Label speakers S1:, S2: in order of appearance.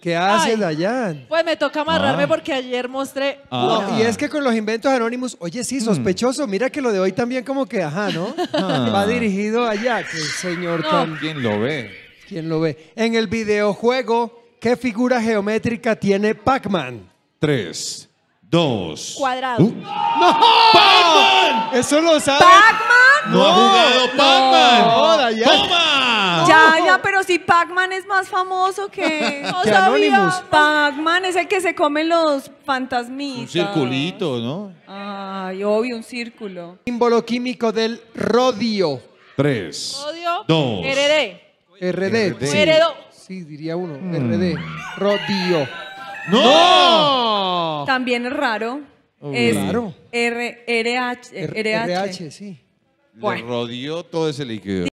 S1: ¿Qué hace Dayan? Pues me toca amarrarme ah. porque ayer mostré. Ah. y es que con los inventos anónimos, oye, sí, hmm. sospechoso. Mira que lo de hoy también, como que, ajá, ¿no? Ah. Va dirigido allá, el señor ¿Quién lo ve? ¿Quién lo ve? En el videojuego, ¿qué figura geométrica tiene Pac-Man? Tres, dos. Cuadrado. ¡No! ¡Pac-Man! Eso lo sabe. ¿Pac-Man? No, Pac-Man. Ya, ya, pero si Pac-Man es más famoso que. No Anonymous. Pac-Man es el que se come los fantasmitas. Un circulito, ¿no? Ay, obvio, un círculo. Símbolo químico del rodio. Tres. Rodio. Dos. RD. RD. RD. Sí. sí, diría uno. Mm. RD. Rodio. ¡No! También es raro. es raro. RH, RH. sí. Le todo ese líquido.